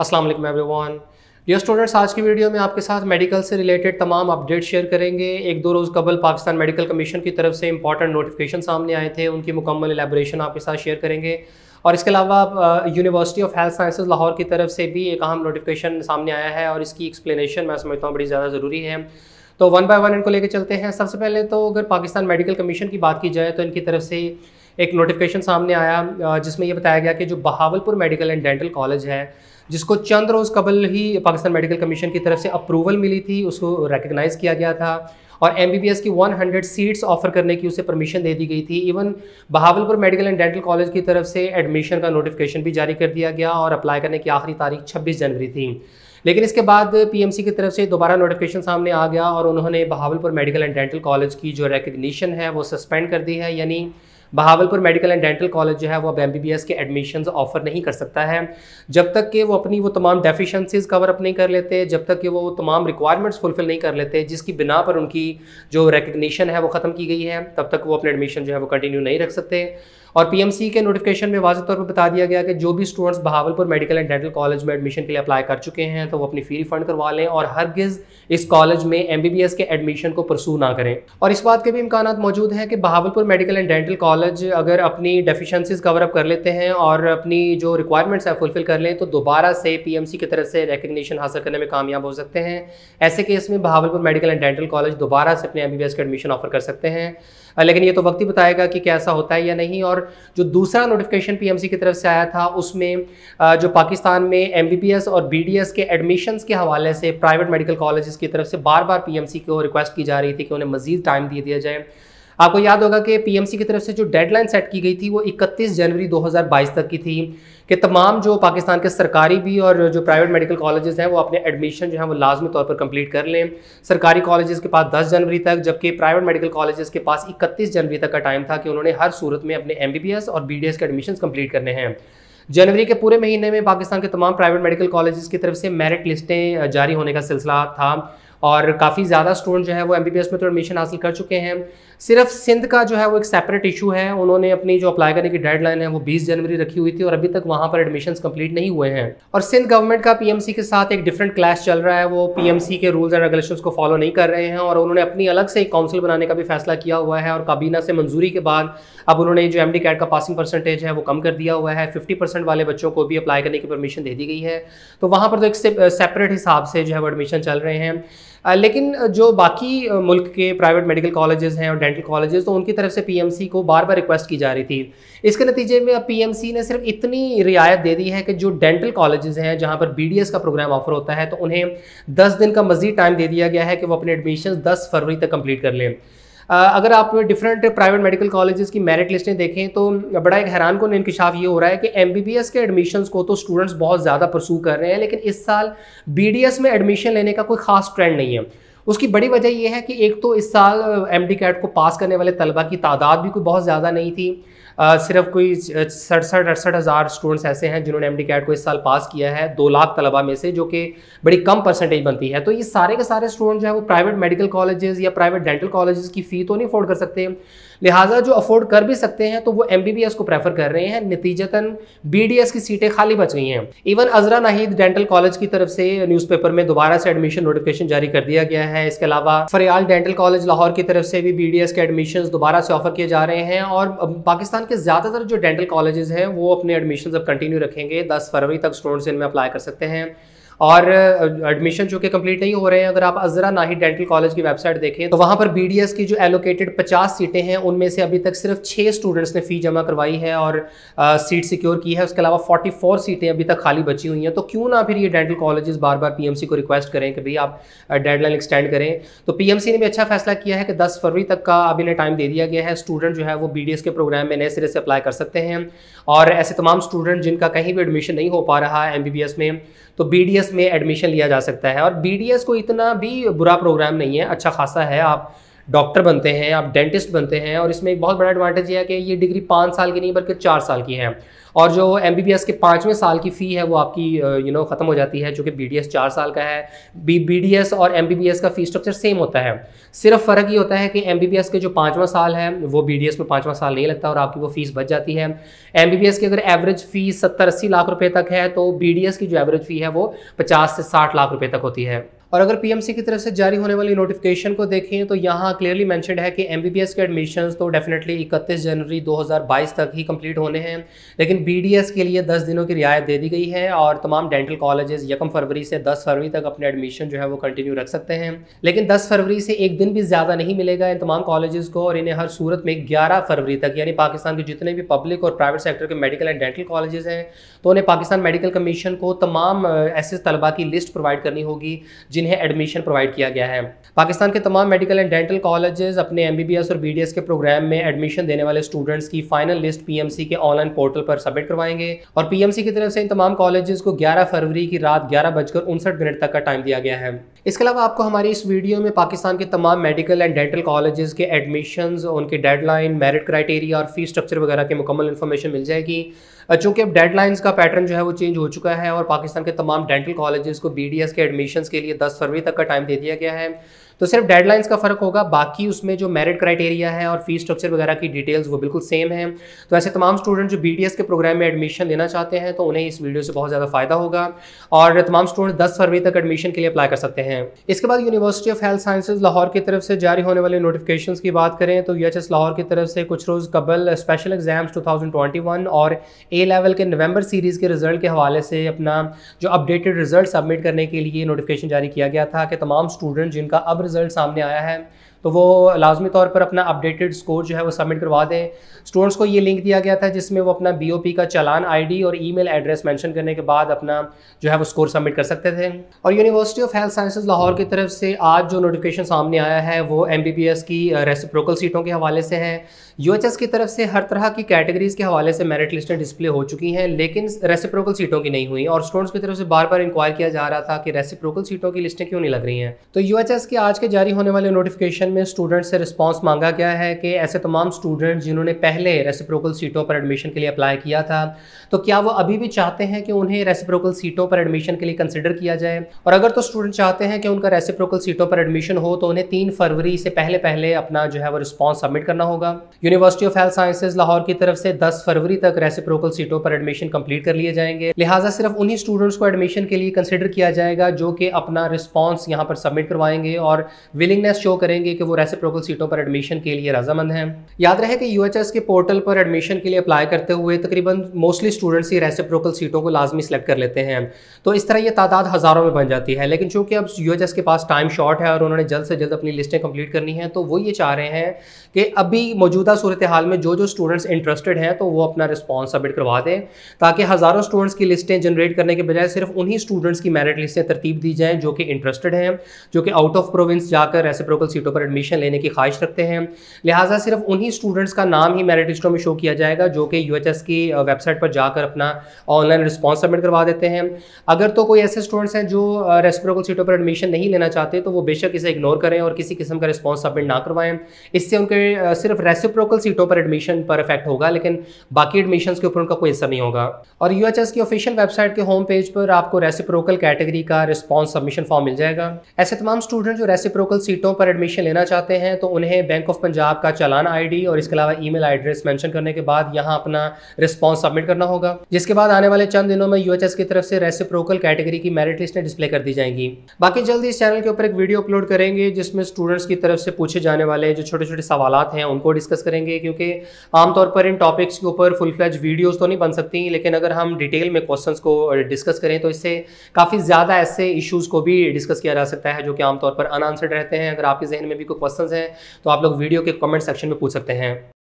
असलम वालेकुम everyone dear students आज की वीडियो में आपके साथ मेडिकल से रिलेटेड तमाम अपडेट शेयर करेंगे एक दो रोज़ कबल पाकिस्तान मेडिकल कमीशन की तरफ से इंपॉर्टेंट नोटिफिकेशन सामने आए थे उनकी मुकम्मल एलेबोरेशन आपके साथ शेयर करेंगे और इसके अलावा university of health sciences Lahore की तरफ से भी एक अहम नोटिफिकेशन सामने आया है और इसकी एक्सप्लेनेशन मैं समझता हूँ बड़ी ज़्यादा ज़रूरी है तो वन बाय वन इनको लेके चलते हैं सबसे पहले तो अगर पाकिस्तान मेडिकल कमीशन की बात की जाए तो इनकी तरफ से एक नोटिफिकेशन सामने आया जिसमें यह बताया गया कि जो Bahawalpur medical and dental college है जिसको चंद रोज़ कबल ही पाकिस्तान मेडिकल कमीशन की तरफ से अप्रूवल मिली थी उसको रिकगनाइज़ किया गया था और एम की 100 सीट्स ऑफर करने की उसे परमिशन दे दी गई थी even Bahawalpur medical and dental college की तरफ से एडमिशन का नोटिफिकेशन भी जारी कर दिया गया और अप्लाई करने की आखिरी तारीख 26 जनवरी थी लेकिन इसके बाद पीएमसी की तरफ से दोबारा नोटिफिकेशन सामने आ गया और उन्होंने Bahawalpur medical and dental college की जो रिकग्निशन है वो सस्पेंड कर दी है यानी Bahawalpur medical and dental college जो है वो अब एम के एडमिशन ऑफर नहीं कर सकता है जब तक कि वो अपनी वो तमाम डेफिशेंसीज कवर अप नहीं कर लेते जब तक कि वो तमाम रिक्वायरमेंट्स फुलफिल नहीं कर लेते जिसकी बिना पर उनकी जो रिकग्निशन है वो ख़त्म की गई है तब तक वो अपने एडमिशन जो है वो कंटिन्यू नहीं रख सकते और पीएमसी के नोटिफिकेशन में वाजे तौर पर बता दिया गया कि जो भी students Bahawalpur medical and dental college में एडमिशन के लिए अप्लाई कर चुके हैं तो वो अपनी फी रिफंड करवा लें और गिज़ इस कॉलेज में एम के एडमिशन को प्रसू ना करें और इस बात के भी इम्कान मौजूद हैं कि Bahawalpur medical and dental college अगर अपनी डेफिशेंसीज कवरअप कर लेते हैं और अपनी जो रिक्वायरमेंट्स हैं फुलफिल कर लें तो दोबारा से पी की तरफ से रिकग्निशन हासिल करने में कामयाब हो सकते हैं ऐसे केस में Bahawalpur medical and dental college दोबारा से अपने एम के एडमिशन ऑफर कर सकते हैं लेकिन ये तो वक्त ही बताएगा कि कैसा होता है या नहीं और जो दूसरा नोटिफिकेशन पीएमसी की तरफ से आया था उसमें जो पाकिस्तान में एमबीबीएस और बीडीएस के एडमिशन्स के हवाले से प्राइवेट मेडिकल कॉलेजेस की तरफ से बार बार पी को रिक्वेस्ट की जा रही थी कि उन्हें मजीद टाइम दे दिया जाए आपको याद होगा कि पीएमसी की तरफ से जो डेडलाइन सेट की गई थी वो 31 जनवरी 2022 तक की थी कि तमाम जो पाकिस्तान के सरकारी भी और जो प्राइवेट मेडिकल कॉलेजेस हैं वो अपने एडमिशन जो है वो लाजमी तौर पर कंप्लीट कर लें सरकारी कॉलेजेस के पास दस जनवरी तक जबकि प्राइवेट मेडिकल कॉलेजेस के पास इकतीस जनवरी तक का टाइम था कि उन्होंने हर सूरत में अपने एम और बी के एडमिशन कम्प्लीट करने हैं जनवरी के पूरे महीने में पाकिस्तान के तमाम प्राइवेट मेडिकल कॉलेजेस की तरफ से मेरिट लिस्टें जारी होने का सिलसिला था और काफ़ी ज़्यादा स्टूडेंट जो है वो एम में तो एडमिशन हासिल कर चुके हैं सिर्फ सिंध का जो है वो एक सेपरेट इशू है उन्होंने अपनी जो अप्लाई करने की डेडलाइन है वो 20 जनवरी रखी हुई थी और अभी तक वहाँ पर एडमिशन कंप्लीट नहीं हुए हैं और सिंध गवर्नमेंट का पीएमसी के साथ एक डिफरेंट क्लास चल रहा है वो पीएमसी के रूल्स एंड रेगुलेशन को फॉलो नहीं कर रहे हैं और उन्होंने अपनी अलग से एक काउंसिल बनाने का भी फैसला किया हुआ है और काबीना से मंजूरी के बाद अब उन्होंने जो एम कैट का पासिंग परसेंटेज है वो कम कर दिया हुआ है फिफ्टी वाले बच्चों को भी अप्लाई करने की परमिशन दे दी गई है तो वहाँ पर तो एक सेपरेट हिसाब से जो है वो एडमिशन चल रहे हैं लेकिन जो बाकी मुल्क के प्राइवेट मेडिकल कॉलेजेस हैं और डेंटल कॉलेजेस तो उनकी तरफ से पीएमसी को बार बार रिक्वेस्ट की जा रही थी इसके नतीजे में अब पीएमसी ने सिर्फ इतनी रियायत दे दी है कि जो डेंटल कॉलेजेस हैं जहाँ पर बीडीएस का प्रोग्राम ऑफर होता है तो उन्हें दस दिन का मजीद टाइम दे दिया गया है कि वो अपने एडमिशन दस फरवरी तक कम्प्लीट कर लें अगर आप डिफरेंट प्राइवेट मेडिकल कॉलेजेस की मेरिट लिस्टें देखें तो बड़ा एक हैरान कौन इंकशाफ ये हो रहा है कि एम के एडमिशन को तो स्टूडेंट्स बहुत ज़्यादा परसू कर रहे हैं लेकिन इस साल बी में एडमिशन लेने का कोई खास ट्रेंड नहीं है उसकी बड़ी वजह यह है कि एक तो इस साल एम कैट को पास करने वाले तलबा की तादाद भी कोई बहुत ज़्यादा नहीं थी सिर्फ कोई सड़सठ अड़सठ हज़ार स्टूडेंट्स ऐसे हैं जिन्होंने एम डी कैट को इस साल पास किया है दो लाख तलबा में से जो कि बड़ी कम परसेंटेज बनती है तो ये सारे के सारे स्टूडेंट जो है वो प्राइवेट मेडिकल कॉलेजेस या प्राइवेट डेंटल कॉलेजेस की फ़ी तो नहीं अफोर्ड कर सकते लिहाजा जो अफोर्ड कर भी सकते हैं तो वो एम को प्रेफर कर रहे हैं नतीजतन बी की सीटें खाली बच गई हैं even Azra Nahid dental college की तरफ से न्यूज़पेपर में दोबारा से एडमिशन नोटिफिकेशन जारी कर दिया गया है इसके अलावा फरियाल डेंटल कॉलेज लाहौर की तरफ से भी बी के एडमिशन दोबारा से ऑफर किए जा रहे हैं और पाकिस्तान के ज़्यादातर जो डेंटल कॉलेजेस हैं वो अपने एडमिशन अब कंटिन्यू रखेंगे दस फरवरी तक स्टूडेंट्स इनमें अप्लाई कर सकते हैं और एडमिशन चूँकि कंप्लीट नहीं हो रहे हैं अगर आप अजरा नाही डेंटल कॉलेज की वेबसाइट देखें तो वहाँ पर बी की जो एलोकेटेड पचास सीटें हैं उनमें से अभी तक सिर्फ छः स्टूडेंट्स ने फ़ी जमा करवाई है और सीट सिक्योर की है उसके अलावा फोर्टी सीटें अभी तक खाली बची हुई हैं तो क्यों ना फिर ये डेंटल कॉलेजेस बार बार पी को रिक्वेस्ट करें कि भाई आप डेडलाइन एक्सटेंड करें तो पी ने भी अच्छा फैसला किया है कि दस फरवरी तक का अभी टाइम दे दिया गया है स्टूडेंट जो है वो बी के प्रोग्राम में नए सिरे से अप्लाई कर सकते हैं और ऐसे तमाम स्टूडेंट जिनका कहीं भी एडमिशन नहीं हो पा रहा है एमबीबीएस में तो बी में एडमिशन लिया जा सकता है और बी को इतना भी बुरा प्रोग्राम नहीं है अच्छा खासा है आप डॉक्टर बनते हैं आप डेंटिस्ट बनते हैं और इसमें एक बहुत बड़ा एडवांटेज यह है कि ये डिग्री पाँच साल की नहीं बल्कि चार साल की है और जो एम बी बी एस के पाँचवें साल की फ़ी है वो आपकी यू नो ख़त्म हो जाती है जो कि बी चार साल का है बी बी डी एस और एम बी बी एस का फ़ी स्ट्रक्चर सेम होता है सिर्फ फ़र्क ये होता है कि एम बी बी एस के जो पाँचवा साल है वो बी डी एस में पाँचवा साल नहीं लगता और आपकी वो फ़ीस बच जाती है एम बी की अगर एवरेज फ़ीस सत्तर अस्सी लाख रुपये तक है तो बी डी एस की जो एवरेज फ़ी है वो पचास से साठ लाख रुपये तक होती है और अगर पीएमसी की तरफ से जारी होने वाली नोटिफिकेशन को देखें तो यहाँ क्लियरली मेंशन है कि एमबीबीएस के एडमिशन तो डेफिनेटली 31 जनवरी 2022 तक ही कंप्लीट होने हैं लेकिन बीडीएस के लिए 10 दिनों की रियायत दे दी गई है और तमाम डेंटल कॉलेजेस यकम फरवरी से 10 फरवरी तक अपने एडमिशन जो है वो कंटिन्यू रख सकते हैं लेकिन दस फरवरी से एक दिन भी ज़्यादा नहीं मिलेगा इन तमाम कॉलेजेस को और इन्हें हर सूरत में ग्यारह फरवरी तक यानी पाकिस्तान के जितने भी पब्लिक और प्राइवेट सेक्टर के मेडिकल एंड डेंटल कॉलेजेस हैं तो उन्हें पाकिस्तान मेडिकल कमीशन को तमाम ऐसे तलबा की लिस्ट प्रोवाइड करनी होगी जिन्हें एडमिशन प्रोवाइड किया गया है पाकिस्तान के तमाम मेडिकल एंड डेंटल कॉलेजेस अपने एम और बी के प्रोग्राम में एडमिशन देने वाले स्टूडेंट्स की फाइनल लिस्ट पी के ऑनलाइन पोर्टल पर सबमिट करवाएंगे और पीएमसी की तरफ से इन तमाम कॉलेजेस को 11 फरवरी की रात ग्यारह बजकर उनसठ मिनट तक का टाइम दिया गया है इसके अलावा आपको हमारी इस वीडियो में पाकिस्तान के तमाम मेडिकल एंड डेंटल कॉलेजेस के एडमिशन्स उनके डेडलाइन मेरिट क्राइटेरिया और फी स्ट्रक्चर वगैरह की मुकम्मल इन्फॉर्मेशन मिल जाएगी चूँकि अब डेडलाइंस का पैटर्न जो है वो चेंज हो चुका है और पाकिस्तान के तमाम डेंटल कॉलेजेस को बी के एडमिशन के लिए दस फरवरी तक का टाइम दे दिया गया है तो सिर्फ डेडलाइंस का फ़र्क होगा बाकी उसमें जो मेरिट क्राइटेरिया है और फीस स्ट्रक्चर वगैरह की डिटेल्स वो बिल्कुल सेम है तो ऐसे तमाम स्टूडेंट जो बी के प्रोग्राम में एडमिशन लेना चाहते हैं तो उन्हें इस वीडियो से बहुत ज़्यादा फ़ायदा होगा और तमाम स्टूडेंट दस फरवरी तक एडमिशन के लिए अप्लाई कर सकते हैं इसके बाद university of health sciences Lahore की तरफ से जारी होने वाले नोटिफिकेशन की बात करें तो यू लाहौर की तरफ से कुछ रोज़ कबल स्पेशल एग्जाम्स टू और ए लेवल के नवंबर सीरीज़ के रिजल्ट के हवाले से अपना जो अपडेटेड रिजल्ट सबमिट करने के लिए नोटिफिकेशन जारी किया गया था कि तमाम स्टूडेंट जिनका अब रिजल्ट सामने आया है तो वो लाजमी तौर पर अपना अपडेटेड स्कोर जो है वो सबमिट करवा दें स्टूडेंट्स को ये लिंक दिया गया था जिसमें वो अपना बी का चलान आई और ई एड्रेस मैंशन करने के बाद अपना जो है वो स्कोर सबमिट कर सकते थे और university of health sciences Lahore की तरफ से आज जो नोटिफिकेशन सामने आया है वो एम की रेसिप्रोकल सीटों के हवाले से है यू की तरफ से हर तरह की कैटेगरीज के हवाले से मेरिट लिस्टें डिस्प्ले हो चुकी हैं लेकिन रेसिप्रोकल सीटों की नहीं हुई और स्टूडेंट्स की तरफ से बार बार इंक्वायर किया जा रहा था कि रेसिप्रोकल सीटों की लिस्टें क्यों नहीं लग रही हैं तो यू के आज के जारी होने वाले नोटिफिकेशन में स्टूडेंट से रिस्पांस मांगा गया है कि ऐसे तमाम स्टूडेंट जिन्होंने पहले रेसिप्रोकल सीटों पर एडमिशन के लिए अप्लाई किया था तो क्या वो अभी भी चाहते हैं कि उन्हें रेसिप्रोकल सीटों पर एडमिशन के लिए कंसिडर किया जाए और अगर तो स्टूडेंट चाहते हैं कि उनका रेसिप्रोकल सीटों पर एडमिशन हो तो उन्हें तीन फरवरी से पहले पहले अपना जो है वो रिस्पॉन्स सबमिट करना होगा university of health sciences Lahore की तरफ से दस फरवरी तक रेसिप्रोकल सीटों पर एडमिशन कंप्लीट कर लिए जाएंगे लिहाजा सिर्फ उन्हीं स्टूडेंट्स को एडमिशन के लिए कंसिडर किया जाएगा जो कि अपना रिस्पॉन्स यहाँ पर सबमिट करवाएंगे और विलिंगनेस शो करेंगे कि वो रेसिप्रोकल सीटों पर एडमिशन के लिए रजामंद हैं याद रहे कि यू के पोर्टल पर एडमिशन के लिए अप्लाई करते हुए तकरीबन मोस्टली स्टूडेंट्स ही रेसिप्रोकल सीटों को लाजमी सेलेक्ट कर लेते हैं तो इस तरह ये तादाद हज़ारों में बन जाती है लेकिन चूँकि अब यू के पास टाइम शॉर्ट है और उन्होंने जल्द से जल्द अपनी लिस्टें कम्प्लीट करनी है तो वो ये चाह रहे हैं कि अभी मौजूदा सूरत हाल में जो जो स्टूडेंट्स इंटरेस्टेड हैं तो वो अपना रिस्पॉन्स सबमिट करवा दें ताकि हज़ारों स्टूडेंट्स की लिस्टें जनरेट करने के बजाय सिर्फ उन्हीं स्टूडेंट्स की मेरिट लिस्टें तरतीब दी जाएँ जो कि इंटरेस्टेड हैं जो कि आउट ऑफ प्रोविंस जाकर रेसिप्रोकल सीटों पर एडमिशन लेने की ख्वाहिश रखते हैं लिहाजा सिर्फ उन्हीं स्टूडेंट्स का नाम ही मेरिट लिस्टों में शो किया जाएगा जो कि यू की वेबसाइट पर जाकर अपना ऑनलाइन रिस्पॉन्स सबमिट करवा देते हैं अगर तो कोई ऐसे स्टूडेंट्स हैं जो रेस्प्रोकल सीटों पर एडमिशन नहीं लेना चाहते तो वो बेशक इसे इग्नोर करें और किसी किस्म का रिस्पॉन्स सबमिट ना करवाएं इससे उनके सिर्फ रेसिप्रोकल सीटों पर एडमिशन पर इफेक्ट होगा लेकिन बाकी एडमिशन के ऊपर उनका कोई असर नहीं होगा और यू की ऑफिशियल वेबसाइट के होम पेज पर आपको रेसिप्रोकल कैटेगरी का रिस्पॉन्स सबमिशन फॉर्म मिल जाएगा ऐसे तमाम स्टूडेंट जो रेसिप्रोकल सीटों पर एडमिशन लेना लेना चाहते हैं तो उन्हें बैंक ऑफ पंजाब का चलान आईडी और इसके अलावा ईमेल एड्रेस मेंशन करने के बाद यहां अपना रिस्पांस सबमिट करना होगा जिसके बाद आने वाले चंद दिनों में यूएचएस की तरफ से रेसिप्रोकल कैटेगरी की मेरिट लिस्ट डिस्प्ले कर दी जाएंगी बाकी जल्द इस चैनल के ऊपर एक वीडियो अपलोड करेंगे जिसमें स्टूडेंट्स की तरफ से पूछे जाने वाले जो छोटे छोटे सवाल हैं उनको डिस्कस करेंगे क्योंकि आमतौर पर इन टॉपिक्स के ऊपर फुल फ्लैज वीडियोज़ तो नहीं बन सकती लेकिन अगर हम डिटेल में क्वेश्चन को डिस्कस करें तो इससे काफ़ी ज़्यादा ऐसे इशूज़ को भी डिस्कस किया जा सकता है जो कि आमतौर पर अनआंसर्ड रहते हैं अगर आपके जहन में भी कोई क्वेश्चन है तो आप लोग वीडियो के कॉमेंट सेक्शन में पूछ सकते हैं